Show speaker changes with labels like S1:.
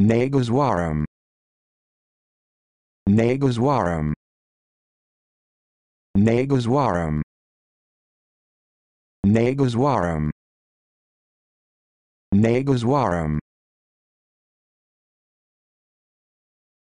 S1: Nagaswaram. Nagaswaram. Nagaswaram. Nagaswaram. Nagaswaram.